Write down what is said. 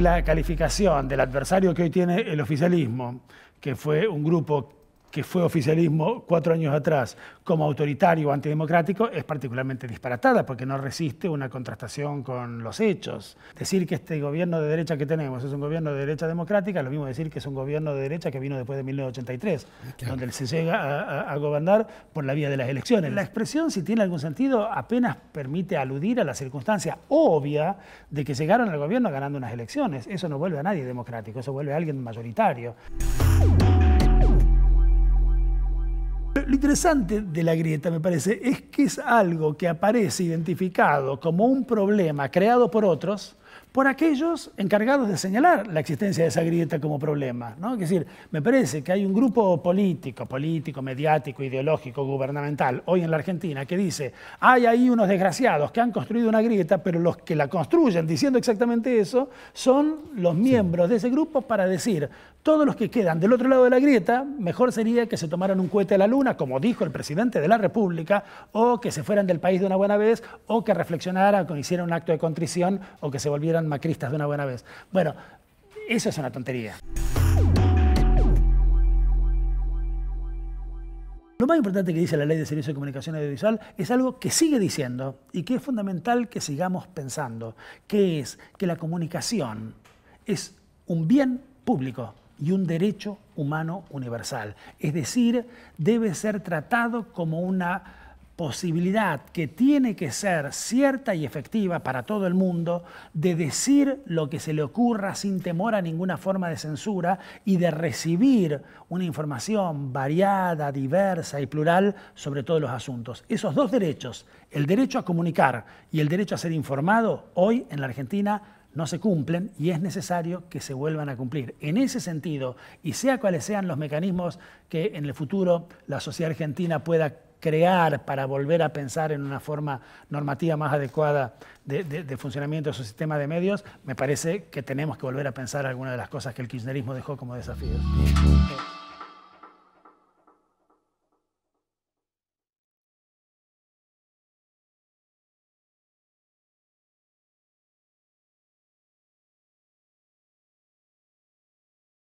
La calificación del adversario que hoy tiene el oficialismo, que fue un grupo que fue oficialismo cuatro años atrás como autoritario o antidemocrático es particularmente disparatada porque no resiste una contrastación con los hechos. Decir que este gobierno de derecha que tenemos es un gobierno de derecha democrática, lo mismo decir que es un gobierno de derecha que vino después de 1983, donde se llega a, a, gobernar por la vía de las elecciones. La expresión, si tiene algún sentido, apenas permite aludir a la circunstancia obvia de que llegaron al gobierno ganando unas elecciones. Eso no vuelve a nadie democrático, eso vuelve a alguien mayoritario interesante de la grieta, me parece, es que es algo que aparece identificado como un problema creado por otros por aquellos encargados de señalar la existencia de esa grieta como problema. ¿no? Es decir, me parece que hay un grupo político, político, mediático, ideológico, gubernamental, hoy en la Argentina, que dice, hay ahí unos desgraciados que han construido una grieta, pero los que la construyen diciendo exactamente eso son los miembros de ese grupo para decir, todos los que quedan del otro lado de la grieta, mejor sería que se tomaran un cohete a la luna, como dijo el presidente de la República, o que se fueran del país de una buena vez, o que reflexionaran, o hicieran un acto de contrición, o que se volvieran macristas de una buena vez. Bueno, eso es una tontería. Lo más importante que dice la ley de Servicios de comunicación audiovisual es algo que sigue diciendo y que es fundamental que sigamos pensando, que es que la comunicación es un bien público y un derecho humano universal. Es decir, debe ser tratado como una posibilidad que tiene que ser cierta y efectiva para todo el mundo de decir lo que se le ocurra sin temor a ninguna forma de censura y de recibir una información variada, diversa y plural sobre todos los asuntos. Esos dos derechos, el derecho a comunicar y el derecho a ser informado, hoy en la Argentina no se cumplen y es necesario que se vuelvan a cumplir. En ese sentido, y sea cuales sean los mecanismos que en el futuro la sociedad argentina pueda crear para volver a pensar en una forma normativa más adecuada de, funcionamiento de su sistema de medios, me parece que tenemos que volver a pensar algunas de las cosas que el kirchnerismo dejó como desafíos.